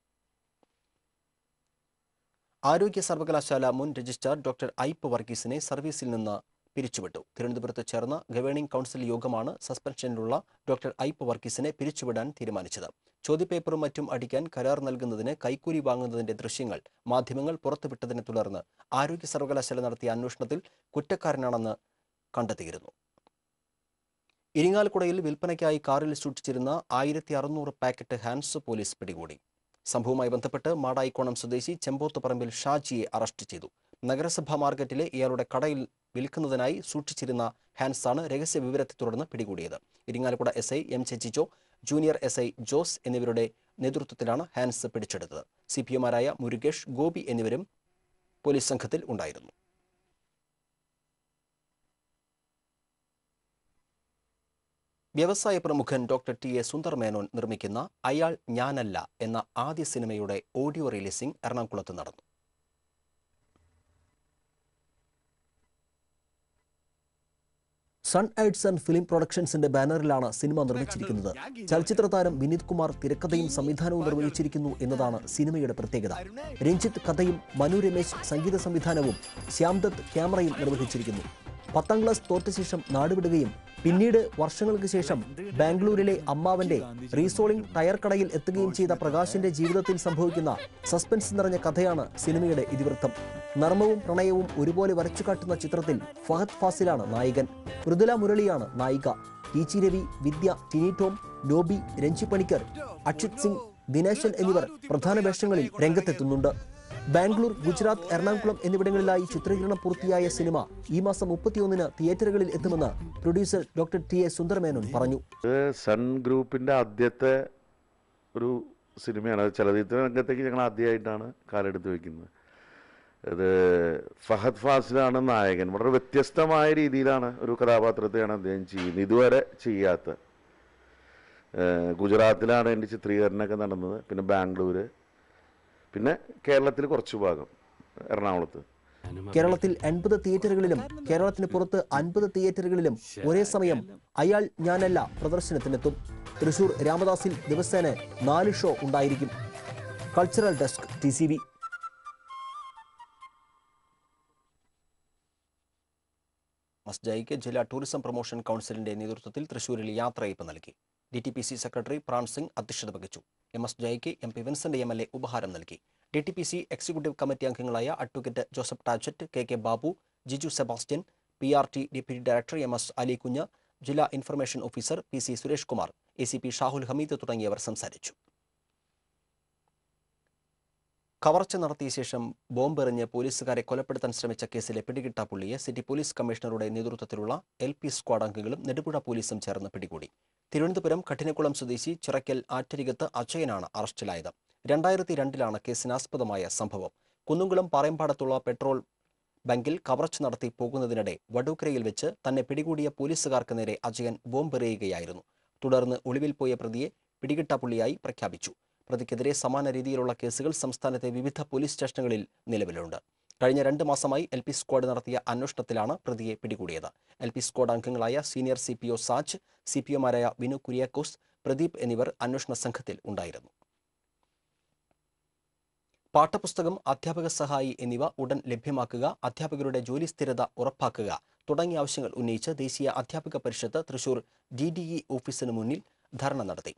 Speaker 1: ആരോഗ്യ സർവകലാശാല മുൻ രജിസ്ട്രാർ ഡോക്ടർ ഐപ്പ് വർഗീസിനെ സർവീസിൽ നിന്ന് പിരിച്ചുവിട്ടു തിരുവനന്തപുരത്ത് ചേർന്ന ഗവേണിംഗ് കൗൺസിൽ യോഗമാണ് സസ്പെൻഷനിലുള്ള ഡോക്ടർ ഐപ്പ് വർഗീസിനെ പിരിച്ചുവിടാൻ തീരുമാനിച്ചത് ചോദ്യപേപ്പറും മറ്റും അടിക്കാൻ കരാർ നൽകുന്നതിന് കൈക്കൂലി വാങ്ങുന്നതിന്റെ ദൃശ്യങ്ങൾ മാധ്യമങ്ങൾ പുറത്തുവിട്ടതിനെ തുടർന്ന് ആരോഗ്യ സർവകലാശാല നടത്തിയ അന്വേഷണത്തിൽ കുറ്റക്കാരനാണെന്ന് കണ്ടെത്തിയിരുന്നു ഇരിങ്ങാലക്കുടയിൽ വിൽപ്പനയ്ക്കായി കാറിൽ സൂക്ഷിച്ചിരുന്ന ആയിരത്തി അറുന്നൂറ് പാക്കറ്റ് ഹാൻസ് പോലീസ് പിടികൂടി സംഭവവുമായി ബന്ധപ്പെട്ട് മാടായിക്കോണം സ്വദേശി ചെമ്പോത്തുപറമ്പിൽ ഷാജിയെ അറസ്റ്റ് ചെയ്തു നഗരസഭാ മാർക്കറ്റിലെ ഇയാളുടെ കടയിൽ വിൽക്കുന്നതിനായി സൂക്ഷിച്ചിരുന്ന ഹാൻഡ്സാണ് രഹസ്യ വിവരത്തെ തുടർന്ന് പിടികൂടിയത് ഇരിങ്ങാലക്കുട എസ് ഐ എം ചെച്ചിച്ചോ ജൂനിയർ എസ് ഐ ജോസ് എന്നിവരുടെ നേതൃത്വത്തിലാണ് ഹാൻഡ്സ് പിടിച്ചെടുത്തത് സി പി മുരുകേഷ് ഗോപി എന്നിവരും പോലീസ് സംഘത്തിൽ ഉണ്ടായിരുന്നു വ്യവസായ പ്രമുഖൻ doctor T A Sundar Menon നിർമ്മിക്കുന്ന അയാൾ ഞാനല്ല എന്ന ആദ്യ സിനിമയുടെ ഓഡിയോ റിലീസിംഗ് എറണാകുളത്ത് നടന്നു സൺ ഐഡ്സ് ആൻഡ് ഫിലിം പ്രൊഡക്ഷൻസിന്റെ ബാനറിലാണ് സിനിമ നിർമ്മിച്ചിരിക്കുന്നത് ചലച്ചിത്ര താരം വിനീത് കുമാർ തിരക്കഥയും സംവിധാനവും നിർവഹിച്ചിരിക്കുന്നു എന്നതാണ് സിനിമയുടെ പ്രത്യേകത രഞ്ജിത്ത് കഥയും മനു രമേശ് സംഗീത സംവിധാനവും ശ്യാംദത്ത് ക്യാമറയും നിർവഹിച്ചിരിക്കുന്നു പത്താം ക്ലാസ് തോറ്റ ശേഷം നാടുവിടുകയും പിന്നീട് വർഷങ്ങൾക്ക് ശേഷം ബാംഗ്ലൂരിലെ അമ്മാവന്റെ റീസോളിംഗ് ടയർ കടയിൽ എത്തുകയും ചെയ്ത പ്രകാശിന്റെ ജീവിതത്തിൽ സംഭവിക്കുന്ന സസ്പെൻസ് നിറഞ്ഞ കഥയാണ് സിനിമയുടെ ഇതിവൃത്തം നർമ്മവും പ്രണയവും ഒരുപോലെ വരച്ചു കാട്ടുന്ന ചിത്രത്തിൽ ഫഹദ് ഫാസിലാണ് നായകൻ മൃദുല മുരളിയാണ് നായിക ടീച്ചി രവി വിദ്യ ടിനി ടോം നോബി രഞ്ജി പണിക്കർ അക്ഷിത് സിംഗ് ദിനേശൻ എന്നിവർ പ്രധാന വേഷങ്ങളിൽ രംഗത്തെത്തുന്നുണ്ട് ബാംഗ്ലൂർ ഗുജറാത്ത് എറണാകുളം എന്നിവിടങ്ങളിലായി ചിത്രീകരണം പൂർത്തിയായ സിനിമ ഈ മാസം മുപ്പത്തിയൊന്നിന് തിയേറ്ററുകളിൽ എത്തുമെന്ന് producer doctor T A Sundaramenon പറഞ്ഞു
Speaker 4: സൺ ഗ്രൂപ്പിന്റെ ആദ്യത്തെ ഒരു സിനിമയാണ് ചലച്ചിത്ര രംഗത്തേക്ക് ഞങ്ങൾ ആദ്യമായിട്ടാണ് കാലെടുത്ത് വെക്കുന്നത് ഇത് ഫഹദ് ഫാസിലാണ് നായകൻ വളരെ വ്യത്യസ്തമായ രീതിയിലാണ് ഒരു കഥാപാത്രത്തെയാണ് അദ്ദേഹം ചെയ്യുന്നത് ഇതുവരെ ചെയ്യാത്ത ഗുജറാത്തിലാണ് എൻ്റെ ചിത്രീകരണമൊക്കെ നടന്നത് പിന്നെ ബാംഗ്ലൂർ പിന്നെ കേരളത്തിൽ കുറച്ച് ഭാഗം എറണാകുളത്ത്
Speaker 1: കേരളത്തിൽ അൻപത് തിയേറ്ററുകളിലും കേരളത്തിന് പുറത്ത് അൻപത് തിയേറ്ററുകളിലും ഒരേ സമയം അയാൾ ഞാനല്ല പ്രദർശനത്തിനെത്തും തൃശൂർ രാമദാസിൽ ദിവസേന നാല് ഷോ ഉണ്ടായിരിക്കും കൾച്ചറൽ ഡെസ്ക് ടി മസ്ജായിക്ക് ജില്ലാ ടൂറിസം പ്രൊമോഷൻ കൗൺസിലിന്റെ നേതൃത്വത്തിൽ തൃശൂരിൽ യാത്രയപ്പ് നൽകി D T P C secretary Pran Singh അധ്യക്ഷത വഹിച്ചു എം എസ് ജയയ്ക്ക് M P Vincent M L A ഉപഹാരം നൽകി D T P C executive committee അംഗങ്ങളായ advocate Joseph Tajet K K Babu Jiju Sebastian P R T deputy director M S Ali Kunju ജില്ലാ information officer P C Suresh Kumar A C P Shahul Hameed തുടങ്ങിയവർ സംസാരിച്ചു കവർച്ച നടത്തിയ ശേഷം ബോംബെറിഞ്ഞ് പോലീസുകാരെ കൊലപ്പെടുത്താൻ ശ്രമിച്ച കേസിലെ പിടികിട്ട പുള്ളിയെ സിറ്റി പോലീസ് കമ്മീഷണറുടെ നേതൃത്വത്തിലുള്ള എൽ പി സ്ക്വാഡ് അംഗങ്ങളും നെടുപുഴ പോലീസും ചേർന്ന് പിടികൂടി തിരുവനന്തപുരം കഠിനക്കുളം സ്വദേശി ചിറക്കൽ ആറ്റരികത്ത് അജയനാണ് അറസ്റ്റിലായത് രണ്ടായിരത്തി രണ്ടിലാണ് കേസിനാസ്പദമായ സംഭവം കുന്നുംകുളം പാറയമ്പാടത്തുള്ള പെട്രോൾ ബാങ്കിൽ കവർച്ച നടത്തി പോകുന്നതിനിടെ വടൂക്കരയിൽ വെച്ച് തന്നെ പിടികൂടിയ പോലീസുകാർക്ക് നേരെ അജയൻ ബോംബെറിയുകയായിരുന്നു തുടർന്ന് ഒളിവിൽ പോയ പ്രതിയെ പുള്ളിയായി പ്രഖ്യാപിച്ചു പ്രതിക്കെതിരെ സമാന രീതിയിലുള്ള കേസുകൾ സംസ്ഥാനത്തെ വിവിധ പോലീസ് സ്റ്റേഷനുകളിൽ നിലവിലുണ്ട് കഴിഞ്ഞ രണ്ട് മാസമായി എൽ പി സ്ക്വാഡ് നടത്തിയ അന്വേഷണത്തിലാണ് പ്രതിയെ പിടികൂടിയത് എൽ പി സ്ക്വാഡ് അംഗങ്ങളായ senior C P O Saj C P ഒമാരായ വിനു കുര്യാക്കോസ് പ്രദീപ് എന്നിവർ അന്വേഷണ സംഘത്തിൽ ഉണ്ടായിരുന്നു പാഠപുസ്തകം അധ്യാപക സഹായി എന്നിവ ഉടൻ ലഭ്യമാക്കുക അധ്യാപകരുടെ ജോലി സ്ഥിരത ഉറപ്പാക്കുക തുടങ്ങിയ ആവശ്യങ്ങൾ ഉന്നയിച്ച് ദേശീയ അധ്യാപക പരിഷത്ത് തൃശൂർ ഡി ഡി ഇ ഓഫീസിന് മുന്നിൽ ധർണ നടത്തി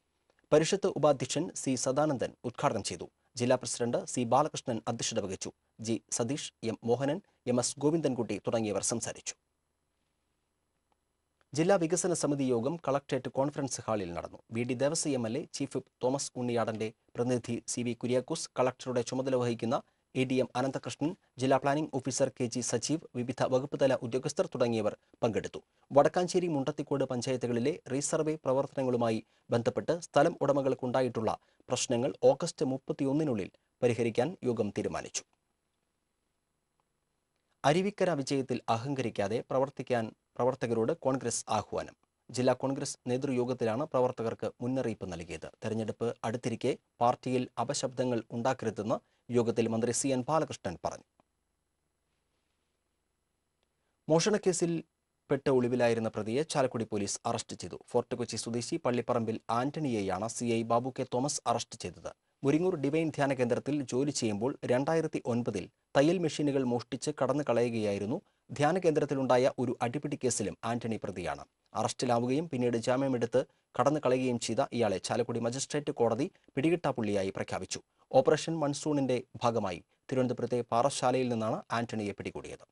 Speaker 1: പരിഷത്ത് ഉപാധ്യക്ഷൻ സി സദാനന്ദൻ ഉദ്ഘാടനം ചെയ്തു ജില്ലാ പ്രസിഡന്റ് സി ബാലകൃഷ്ണൻ അധ്യക്ഷത വഹിച്ചു G Satheesh M Mohanan M S Govindankutty തുടങ്ങിയവർ സംസാരിച്ചു ജില്ലാ വികസന സമിതി യോഗം കളക്ട്രേറ്റ് കോൺഫറൻസ് ഹാളിൽ നടന്നു V D Devasi M L A chief whip Thomas ഉണ്ണിയാടന്റെ പ്രതിനിധി സി വി കുര്യാക്കൂസ് കളക്ടറുടെ ചുമതല വഹിക്കുന്ന എ ഡി എം അനന്തകൃഷ്ണൻ ജില്ലാ planning officer K G Sajeev വിവിധ വകുപ്പ് തല ഉദ്യോഗസ്ഥർ തുടങ്ങിയവർ പങ്കെടുത്തു വടക്കാഞ്ചേരി മുണ്ടത്തിക്കോട് പഞ്ചായത്തുകളിലെ റീസർവേ പ്രവർത്തനങ്ങളുമായി ബന്ധപ്പെട്ട് സ്ഥലം ഉടമകൾക്കുണ്ടായിട്ടുള്ള പ്രശ്നങ്ങൾ ഓഗസ്റ്റ് മുപ്പത്തിയൊന്നിനുള്ളിൽ പരിഹരിക്കാൻ യോഗം തീരുമാനിച്ചു അരുവിക്കര വിജയത്തിൽ അഹങ്കരിക്കാതെ പ്രവർത്തിക്കാൻ പ്രവർത്തകരോട് കോൺഗ്രസ് ആഹ്വാനം ജില്ലാ കോൺഗ്രസ് നേതൃയോഗത്തിലാണ് പ്രവർത്തകർക്ക് മുന്നറിയിപ്പ് നൽകിയത് തെരഞ്ഞെടുപ്പ് അടുത്തിരിക്കെ പാർട്ടിയിൽ അപശബ്ദങ്ങൾ ഉണ്ടാക്കരുതെന്ന് യോഗത്തിൽ മന്ത്രി സി എൻ ബാലകൃഷ്ണൻ പറഞ്ഞു മോഷണക്കേസിൽ പെട്ട ഒളിവിലായിരുന്ന പ്രതിയെ ചാലക്കുടി പോലീസ് അറസ്റ്റ് ചെയ്തു ഫോർട്ട് കൊച്ചി സ്വദേശി പള്ളിപ്പറമ്പിൽ ആന്റണിയെയാണ് C I Babu K Thomas arrest ചെയ്തത് മുരിങ്ങൂർ ഡിവൈൻ ധ്യാന കേന്ദ്രത്തിൽ ജോലി ചെയ്യുമ്പോൾ രണ്ടായിരത്തി ഒൻപതിൽ തയ്യൽ മെഷീനുകൾ മോഷ്ടിച്ച് കടന്നു കളയുകയായിരുന്നു ധ്യാന കേന്ദ്രത്തിലുണ്ടായ ഒരു അടിപിടി കേസിലും ആന്റണി പ്രതിയാണ് അറസ്റ്റിലാവുകയും പിന്നീട് ജാമ്യമെടുത്ത് കടന്നു കളയുകയും ചെയ്ത ഇയാളെ ചാലക്കുടി മജിസ്ട്രേറ്റ് കോടതി പിടികിട്ടാപ്പുള്ളിയായി പ്രഖ്യാപിച്ചു ഓപ്പറേഷൻ മൺസൂണിന്റെ ഭാഗമായി തിരുവനന്തപുരത്തെ പാറശാലയിൽ നിന്നാണ് ആന്റണിയെ പിടികൂടിയത്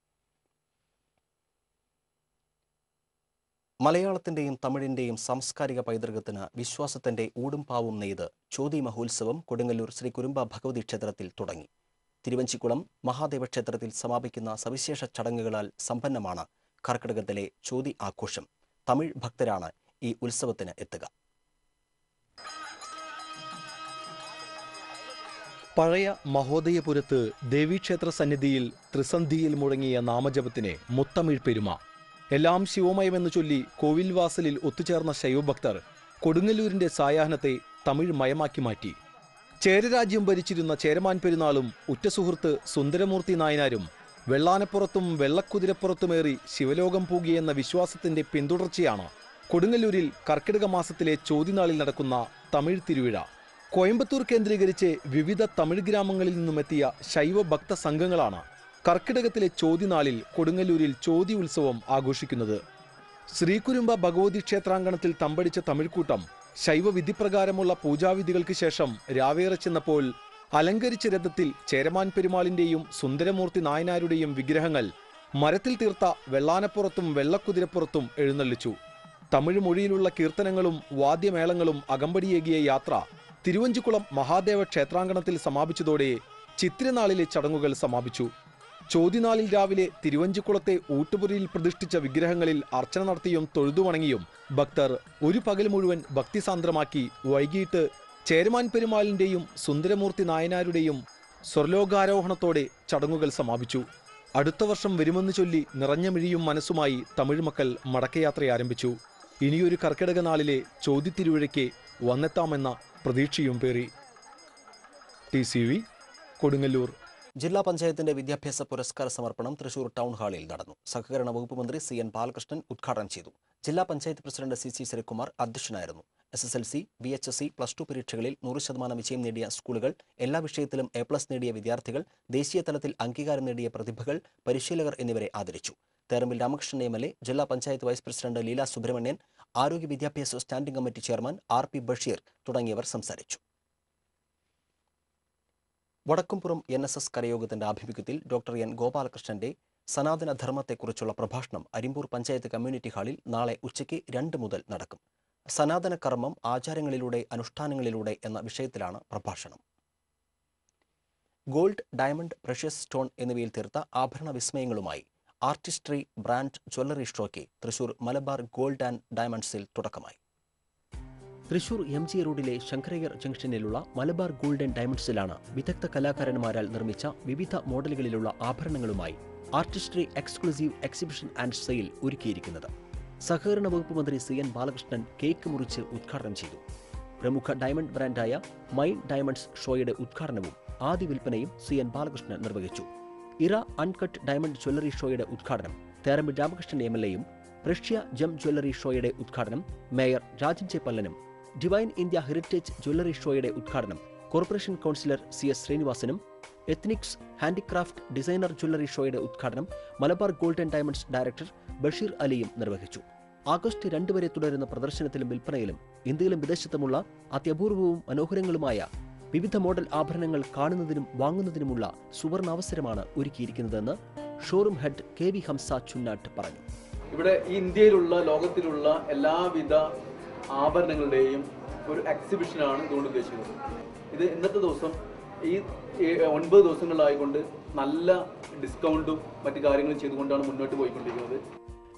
Speaker 1: മലയാളത്തിന്റെയും തമിഴിന്റെയും സാംസ്കാരിക പൈതൃകത്തിന് വിശ്വാസത്തിന്റെ ഊടും പാവും നെയ്ത് ചോതി മഹോത്സവം കൊടുങ്ങല്ലൂർ ശ്രീ കുരുമ്പ ഭഗവതി ക്ഷേത്രത്തിൽ തുടങ്ങി തിരുവഞ്ചിക്കുളം മഹാദേവ ക്ഷേത്രത്തിൽ സമാപിക്കുന്ന സവിശേഷ ചടങ്ങുകളാൽ സമ്പന്നമാണ് കർക്കിടകത്തിലെ ചോതി ആഘോഷം തമിഴ് ഭക്തരാണ് ഈ ഉത്സവത്തിന് എത്തുക
Speaker 4: പഴയ മഹോദയപുരത്ത് ദേവീക്ഷേത്ര സന്നിധിയിൽ ത്രിസന്ധിയിൽ മുഴങ്ങിയ നാമജപത്തിനെ മുത്തമിഴ് പെരുമ എല്ലാം ശിവമയമെന്ന് ചൊല്ലി കോവിൽവാസലിൽ ഒത്തുചേർന്ന ശൈവഭക്തർ കൊടുങ്ങല്ലൂരിന്റെ സായാഹ്നത്തെ തമിഴ് മയമാക്കി മാറ്റി ചേരരാജ്യം ഭരിച്ചിരുന്ന ചേരമാൻ പെരുന്നാളും ഉറ്റസുഹൃത്ത് സുന്ദരമൂർത്തി നായനാരും വെള്ളാനപ്പുറത്തും വെള്ളക്കുതിരപ്പുറത്തുമേറി ശിവലോകം പൂകിയെന്ന വിശ്വാസത്തിന്റെ പിന്തുടർച്ചയാണ് കൊടുങ്ങല്ലൂരിൽ കർക്കിടക മാസത്തിലെ ചോതിനാളിൽ നടക്കുന്ന തമിഴ് തിരുവിഴ കോയമ്പത്തൂർ കേന്ദ്രീകരിച്ച് വിവിധ തമിഴ് ഗ്രാമങ്ങളിൽ നിന്നുമെത്തിയ ശൈവ ഭക്ത സംഘങ്ങളാണ് കർക്കിടകത്തിലെ ചോതിനാളിൽ കൊടുങ്ങല്ലൂരിൽ ചോതി ഉത്സവം ആഘോഷിക്കുന്നത് ശ്രീകുരുമ്പ ഭഗവതി ക്ഷേത്രാങ്കണത്തിൽ തമ്പടിച്ച തമിഴ്ക്കൂട്ടം ശൈവ വിധിപ്രകാരമുള്ള പൂജാവിധികൾക്ക് ശേഷം രാവേറെ ചെന്നപ്പോൾ അലങ്കരിച്ച രഥത്തിൽ ചേരമാൻ പെരുമാളിന്റെയും സുന്ദരമൂർത്തി നായനാരുടെയും വിഗ്രഹങ്ങൾ മരത്തിൽ തീർത്ത വെള്ളാനപ്പുറത്തും വെള്ളക്കുതിരപ്പുറത്തും എഴുന്നള്ളിച്ചു തമിഴ് മൊഴിയിലുള്ള കീർത്തനങ്ങളും വാദ്യമേളങ്ങളും അകമ്പടിയേകിയ യാത്ര തിരുവഞ്ചിക്കുളം മഹാദേവ ക്ഷേത്രാങ്കണത്തിൽ സമാപിച്ചതോടെ ചിത്രനാളിലെ ചടങ്ങുകൾ സമാപിച്ചു ചോദ്യനാളിൽ രാവിലെ തിരുവഞ്ചിക്കുളത്തെ ഊട്ടുപുരിയിൽ പ്രതിഷ്ഠിച്ച വിഗ്രഹങ്ങളിൽ അർച്ചന നടത്തിയും തൊഴുതുവണങ്ങിയും ഭക്തർ ഒരു പകൽ മുഴുവൻ ഭക്തിസാന്ദ്രമാക്കി വൈകിട്ട് ചേരമാൻ പെരുമാളിൻ്റെയും സുന്ദരമൂർത്തി നായനാരുടെയും സ്വർലോകാരോഹണത്തോടെ ചടങ്ങുകൾ സമാപിച്ചു അടുത്ത വർഷം വരുമെന്ന് ചൊല്ലി നിറഞ്ഞ മിഴിയും മനസ്സുമായി തമിഴ് മക്കൾ മടക്കയാത്ര ആരംഭിച്ചു ഇനിയൊരു കർക്കിടക നാളിലെ ചോദ്യത്തിരുഴയ്ക്ക് വന്നെത്താമെന്ന പ്രതീക്ഷയും പേറി
Speaker 1: ടി സി വി കൊടുങ്ങല്ലൂർ ജില്ലാ പഞ്ചായത്തിന്റെ വിദ്യാഭ്യാസ പുരസ്കാര സമർപ്പണം തൃശൂർ ടൗൺ ഹാളിൽ നടന്നു സഹകരണ വകുപ്പ് മന്ത്രി സി എൻ ബാലകൃഷ്ണൻ ഉദ്ഘാടനം ചെയ്തു ജില്ലാ panchayat president C C Sreekumar അധ്യക്ഷനായിരുന്നു S S L C B H S C plus two പരീക്ഷകളിൽ നൂറ് ശതമാനം വിജയം നേടിയ സ്കൂളുകൾ എല്ലാ വിഷയത്തിലും എ പ്ലസ് നേടിയ വിദ്യാർത്ഥികൾ ദേശീയ തലത്തിൽ അംഗീകാരം നേടിയ പ്രതിഭകൾ പരിശീലകർ എന്നിവരെ ആദരിച്ചു Therambil Ramakrishnan M L A ജില്ലാ പഞ്ചായത്ത് വൈസ് പ്രസിഡന്റ് ലീല സുബ്രഹ്മണ്യൻ ആരോഗ്യ വിദ്യാഭ്യാസ standing committee chairman R P Basheer തുടങ്ങിയവർ സംസാരിച്ചു വടക്കുംപുറം എൻ എസ് എസ് കരയോഗത്തിന്റെ ആഭിമുഖ്യത്തിൽ ഡോക്ടർ എൻ ഗോപാലകൃഷ്ണന്റെ സനാതന ധർമ്മത്തെക്കുറിച്ചുള്ള പ്രഭാഷണം അരിമ്പൂർ പഞ്ചായത്ത് കമ്മ്യൂണിറ്റി ഹാളിൽ നാളെ ഉച്ചയ്ക്ക് രണ്ട് മുതൽ നടക്കും സനാതന കർമ്മം ആചാരങ്ങളിലൂടെ അനുഷ്ഠാനങ്ങളിലൂടെ എന്ന വിഷയത്തിലാണ് പ്രഭാഷണം ഗോൾഡ് ഡയമണ്ട് പ്രഷ്യസ് സ്റ്റോൺ എന്നിവയിൽ തീർത്ത ആഭരണ വിസ്മയങ്ങളുമായി ആർട്ടിസ്ട്രി ബ്രാൻഡ് ജ്വല്ലറി ഷോയ്ക്ക് തൃശൂർ മലബാർ ഗോൾഡ് ആൻഡ് ഡയമണ്ട്സിൽ തുടക്കമായി തൃശൂർ എം ജി റോഡിലെ ശങ്കരയ്യർ ജംഗ്ഷനിലുള്ള മലബാർ ഗോൾഡൻ ഡയമണ്ട്സിലാണ് വിദഗ്ധ കലാകാരന്മാരാൽ നിർമ്മിച്ച വിവിധ മോഡലുകളിലുള്ള ആഭരണങ്ങളുമായി artistry exclusive exhibition and sale ഒരുക്കിയിരിക്കുന്നത് സഹകരണ വകുപ്പ് മന്ത്രി സി എൻ ബാലകൃഷ്ണൻ കേക്ക് മുറിച്ച് ഉദ്ഘാടനം ചെയ്തു പ്രമുഖ ഡയമണ്ട് ബ്രാൻഡായ മൈൻ ഡയമണ്ട്സ് ഷോയുടെ ഉദ്ഘാടനവും ആദ്യ വിൽപ്പനയും സി എൻ ബാലകൃഷ്ണൻ നിർവഹിച്ചു ഇറ അൺകട്ട് ഡയമണ്ട് ജ്വല്ലറി ഷോയുടെ ഉദ്ഘാടനം തേരമ്പി രാമകൃഷ്ണൻ എം എൽ എയും റഷ്യ ജം ജ്വല്ലറി ഷോയുടെ ഉദ്ഘാടനം മേയർ രാജൻ പല്ലനും ഡിവൈൻ ഇന്ത്യ ഹെറിറ്റേജ് ജ്വല്ലറി ഷോയുടെ ഉദ്ഘാടനം കോർപ്പറേഷൻ കൗൺസിലർ സി എസ് ശ്രീനിവാസനും എത്നിക്സ് ഹാൻഡിക്രാഫ്റ്റ് ഡിസൈനർ ജ്വല്ലറി ഷോയുടെ ഉദ്ഘാടനം Malabar golden diamonds director Basheer അലിയും നിർവഹിച്ചു ആഗസ്റ്റ് രണ്ടുവരെ വരെ തുടരുന്ന പ്രദർശനത്തിലും വിൽപ്പനയിലും ഇന്ത്യയിലും വിദേശത്തുമുള്ള അത്യപൂർവവും മനോഹരങ്ങളുമായ വിവിധ മോഡൽ ആഭരണങ്ങൾ കാണുന്നതിനും വാങ്ങുന്നതിനുമുള്ള സുവർണ അവസരമാണ് ഒരുക്കിയിരിക്കുന്നതെന്ന് showroom head K V Hamsa Chunnatt പറഞ്ഞു
Speaker 4: ഇവിടെ ഈ ഇന്ത്യയിലുള്ള ലോകത്തിലുള്ള എല്ലാവിധ ആഭരണങ്ങളുടെയും ഒരു എക്സിബിഷനാണ് ഇതുകൊണ്ട് ഉദ്ദേശിക്കുന്നത് ഇത് ഇന്നത്തെ ദിവസം ഈ ഒൻപത് ദിവസങ്ങളിലായിക്കൊണ്ട് നല്ല ഡിസ്കൗണ്ടും മറ്റു കാര്യങ്ങളും ചെയ്തുകൊണ്ടാണ് മുന്നോട്ട് പോയിക്കൊണ്ടിരിക്കുന്നത്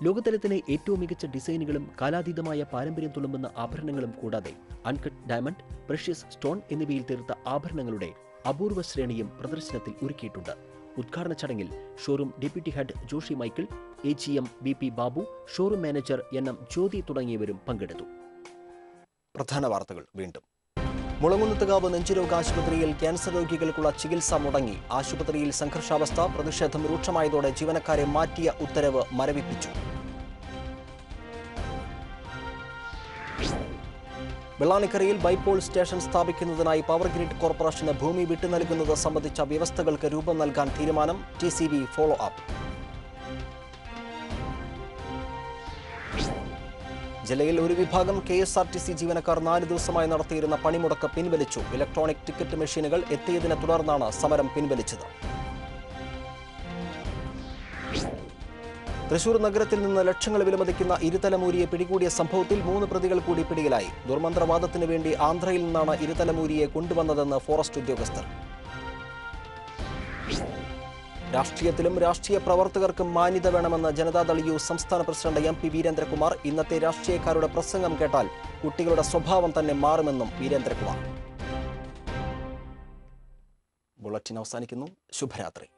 Speaker 1: ലോകതലത്തിലെ ഏറ്റവും മികച്ച ഡിസൈനുകളും കാലാതീതമായ പാരമ്പര്യം തുളുമ്പുന്ന ആഭരണങ്ങളും കൂടാതെ അൺകട്ട് ഡയമണ്ട് പ്രഷ്യസ് സ്റ്റോൺ എന്നിവയിൽ തീർത്ത ആഭരണങ്ങളുടെ അപൂർവ ശ്രേണിയും പ്രദർശനത്തിൽ ഒരുക്കിയിട്ടുണ്ട് ഉദ്ഘാടന ചടങ്ങിൽ showroom deputy head Joshi Michael A G M B P Babu showroom manager N M Jyothi തുടങ്ങിയവരും പങ്കെടുത്തു പ്രധാന വാർത്തകൾ വീണ്ടും മുളകുന്നത്തുകാവ് നെഞ്ചുരോഗ ആശുപത്രിയിൽ ക്യാൻസർ രോഗികൾക്കുള്ള ചികിത്സ മുടങ്ങി ആശുപത്രിയിൽ സംഘർഷാവസ്ഥ പ്രതിഷേധം രൂക്ഷമായതോടെ ജീവനക്കാരെ മാറ്റിയ ഉത്തരവ് മരവിപ്പിച്ചു വെള്ളാനിക്കരയിൽ ബൈപോൾ സ്റ്റേഷൻ സ്ഥാപിക്കുന്നതിനായി പവർ ഗ്രിഡ് കോർപ്പറേഷന് ഭൂമി വിട്ടു നൽകുന്നത് സംബന്ധിച്ച വ്യവസ്ഥകൾക്ക് രൂപം നൽകാൻ തീരുമാനം ടി ഫോളോ അപ്പ് ജില്ലയിൽ ഒരു വിഭാഗം K S R T C ജീവനക്കാർ നാല് ദിവസമായി നടത്തിയിരുന്ന പണിമുടക്ക് പിൻവലിച്ചു ഇലക്ട്രോണിക് ടിക്കറ്റ് മെഷീനുകൾ എത്തിയതിനെ തുടർന്നാണ് സമരം പിൻവലിച്ചത് തൃശൂർ നഗരത്തിൽ നിന്ന് ലക്ഷങ്ങൾ വിലമതിക്കുന്ന ഇരുതലമൂരിയെ പിടികൂടിയ സംഭവത്തിൽ മൂന്ന് പ്രതികൾ കൂടി പിടിയിലായി ദുർമന്ത്രവാദത്തിന് വേണ്ടി ആന്ധ്രയിൽ നിന്നാണ് ഇരുതലമൂരിയെ കൊണ്ടുവന്നതെന്ന് ഫോറസ്റ്റ് ഉദ്യോഗസ്ഥർ രാഷ്ട്രീയത്തിലും രാഷ്ട്രീയ പ്രവർത്തകർക്കും മാന്യത വേണമെന്ന് ജനതാദൾ യു സംസ്ഥാന പ്രസിഡന്റ് എം പി വീരേന്ദ്രകുമാർ ഇന്നത്തെ രാഷ്ട്രീയക്കാരുടെ പ്രസംഗം കേട്ടാൽ കുട്ടികളുടെ സ്വഭാവം തന്നെ മാറുമെന്നും വീരേന്ദ്രകുമാർ ബുള്ളറ്റിൻ അവസാനിക്കുന്നു ശുഭരാത്രി